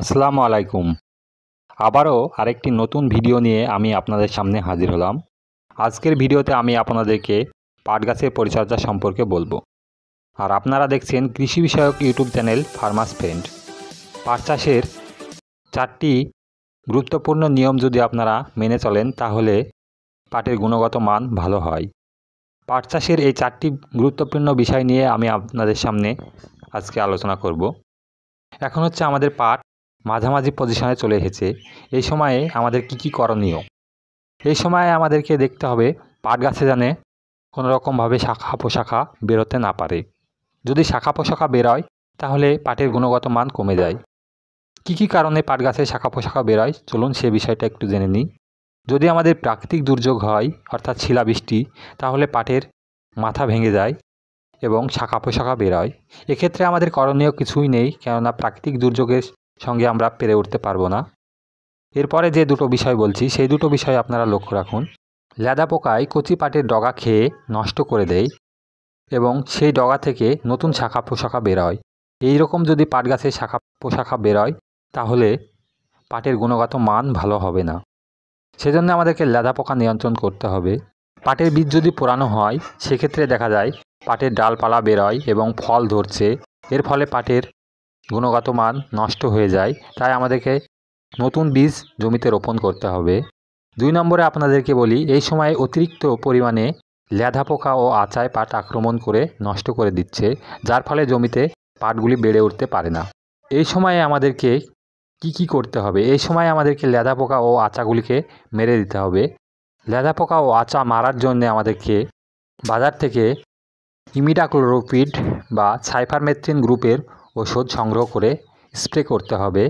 আসসালামু আলাইকুম আবারও আরেকটি নতুন ভিডিও নিয়ে আমি আপনাদের সামনে হাজির হলাম আজকের ভিডিওতে আমি আপনাদেরকে পাট গাছের পরিচর্যা সম্পর্কে বলবো আর আপনারা দেখছেন কৃষি বিষয়ক ইউটিউব চ্যানেল ফার্মাস ফ্রেন্ড পাট চাষের চারটি গুরুত্বপূর্ণ নিয়ম যদি আপনারা মেনে চলেন তাহলে পাটের গুণগত মান ভালো হয় পাট চাষের এই চারটি গুরুত্বপূর্ণ বিষয় নিয়ে আমি আপনাদের সামনে আজকে আলোচনা করব এখন হচ্ছে আমাদের পাট মাঝামাঝি পজিশনে চলে এসেছে এই সময়ে আমাদের কি কি করণীয় এই সময়ে আমাদেরকে দেখতে হবে পাট গাছে জানে কোনো রকমভাবে শাখা পোশাখা বেরোতে না পারে যদি শাখা পোশাখা বেরোয় তাহলে পাটের গুণগত মান কমে যায় কি কি কারণে পাট গাছে শাখা পোশাখা বেরোয় চলুন সে বিষয়টা একটু জেনে নিই যদি আমাদের প্রাকৃতিক দুর্যোগ হয় অর্থাৎ শিলাবৃষ্টি তাহলে পাটের মাথা ভেঙে যায় এবং শাখা পোশাখা বেরোয় এক্ষেত্রে আমাদের করণীয় কিছুই নেই কেননা প্রাকৃতিক দুর্যোগের সঙ্গে আমরা পেরে উঠতে পারবো না এরপরে যে দুটো বিষয় বলছি সেই দুটো বিষয় আপনারা লক্ষ্য রাখুন ল্যাদা পোকায় কচি পাটের ডগা খেয়ে নষ্ট করে দেয় এবং সেই ডগা থেকে নতুন শাখা পোশাখা বেরোয় এই রকম যদি পাট গাছের শাখা পোশাখা বেরোয় তাহলে পাটের গুণগত মান ভালো হবে না সেজন্য আমাদেরকে লেদা পোকা নিয়ন্ত্রণ করতে হবে পাটের বীজ যদি পোড়ানো হয় সেক্ষেত্রে দেখা যায় পাটের ডালপালা বেরোয় এবং ফল ধরছে এর ফলে পাটের গুণগত মান নষ্ট হয়ে যায় তাই আমাদেরকে নতুন বীজ জমিতে রোপণ করতে হবে দুই নম্বরে আপনাদেরকে বলি এই সময়ে অতিরিক্ত পরিমাণে লেধা পোকা ও আচায় পাট আক্রমণ করে নষ্ট করে দিচ্ছে যার ফলে জমিতে পাটগুলি বেড়ে উঠতে পারে না এই সময়ে আমাদেরকে কি কি করতে হবে এই সময় আমাদেরকে লেদা পোকা ও আচাগুলিকে মেরে দিতে হবে লেদা পোকা ও আচা মারার জন্য আমাদেরকে বাজার থেকে ইমিডাক্লোরোপিড বা সাইফারমেথ্রিন গ্রুপের ওষুধ সংগ্রহ করে স্প্রে করতে হবে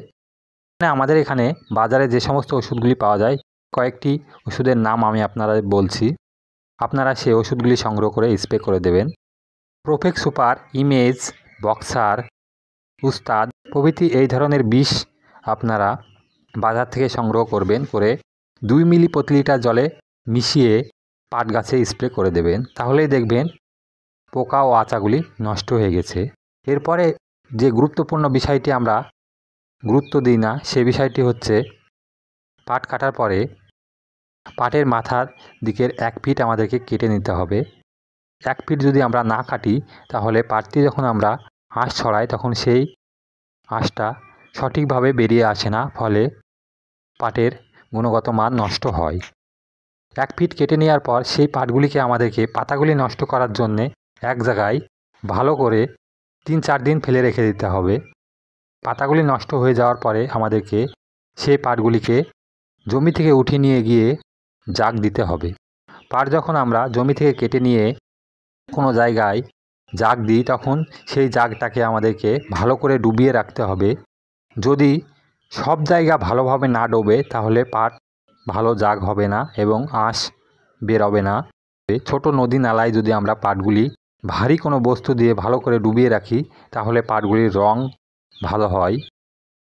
আমাদের এখানে বাজারে যে সমস্ত ওষুধগুলি পাওয়া যায় কয়েকটি ওষুধের নাম আমি আপনারা বলছি আপনারা সেই ওষুধগুলি সংগ্রহ করে স্প্রে করে দেবেন প্রোফেক সুপার ইমেজ বক্সার উস্তাদ প্রভৃতি এই ধরনের বিষ আপনারা বাজার থেকে সংগ্রহ করবেন করে দুই মিলি প্রতি লিটার জলে মিশিয়ে পাট গাছে স্প্রে করে দেবেন তাহলেই দেখবেন পোকা ও আচাগুলি নষ্ট হয়ে গেছে এরপরে যে গুরুত্বপূর্ণ বিষয়টি আমরা গুরুত্ব দিই না সে বিষয়টি হচ্ছে পাট কাটার পরে পাটের মাথার দিকের এক ফিট আমাদেরকে কেটে নিতে হবে এক ফিট যদি আমরা না কাটি তাহলে পাটটি যখন আমরা আঁশ ছড়াই তখন সেই আঁশটা সঠিকভাবে বেরিয়ে আসে না ফলে পাটের গুণগত মান নষ্ট হয় এক ফিট কেটে নেওয়ার পর সেই পাটগুলিকে আমাদেরকে পাতাগুলি নষ্ট করার জন্যে এক জায়গায় ভালো করে তিন চার দিন ফেলে রেখে দিতে হবে পাতাগুলি নষ্ট হয়ে যাওয়ার পরে আমাদেরকে সেই পাটগুলিকে জমি থেকে উঠিয়ে নিয়ে গিয়ে জাগ দিতে হবে পাট যখন আমরা জমি থেকে কেটে নিয়ে কোনো জায়গায় জাগ দিই তখন সেই জাগটাকে আমাদেরকে ভালো করে ডুবিয়ে রাখতে হবে যদি সব জায়গা ভালোভাবে না ডোবে তাহলে পাট ভালো জাগ হবে না এবং আঁশ বেরোবে না ছোট নদী নালায় যদি আমরা পাটগুলি ভারী কোনো বস্তু দিয়ে ভালো করে ডুবিয়ে রাখি তাহলে পাটগুলির রং ভালো হয়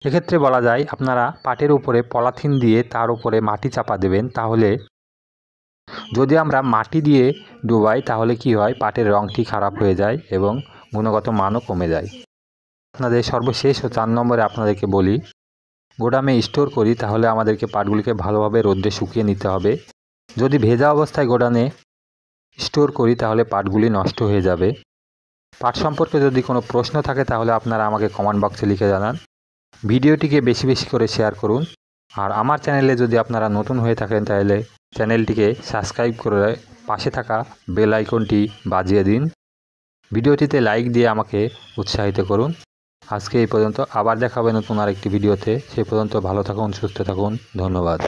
এক্ষেত্রে বলা যায় আপনারা পাটের উপরে পলাথিন দিয়ে তার উপরে মাটি চাপা দেবেন তাহলে যদি আমরা মাটি দিয়ে ডুবাই তাহলে কি হয় পাটের রঙটি খারাপ হয়ে যায় এবং গুণগত মানও কমে যায় আপনাদের সর্বশেষ ও চার নম্বরে আপনাদেরকে বলি গোডামে স্টোর করি তাহলে আমাদেরকে পাটগুলিকে ভালোভাবে রোদ্রে শুকিয়ে নিতে হবে যদি ভেজা অবস্থায় গোডানে স্টোর করি তাহলে পাটগুলি নষ্ট হয়ে যাবে পাট সম্পর্কে যদি কোনো প্রশ্ন থাকে তাহলে আপনারা আমাকে কমেন্ট বক্সে লিখে জানান ভিডিওটিকে বেশি বেশি করে শেয়ার করুন আর আমার চ্যানেলে যদি আপনারা নতুন হয়ে থাকেন তাহলে চ্যানেলটিকে সাবস্ক্রাইব করে পাশে থাকা বেল আইকনটি বাজিয়ে দিন ভিডিওটিতে লাইক দিয়ে আমাকে উৎসাহিত করুন আজকে এই পর্যন্ত আবার দেখাবেন নতুন আরেকটি ভিডিওতে সেই পর্যন্ত ভালো থাকুন সুস্থ থাকুন ধন্যবাদ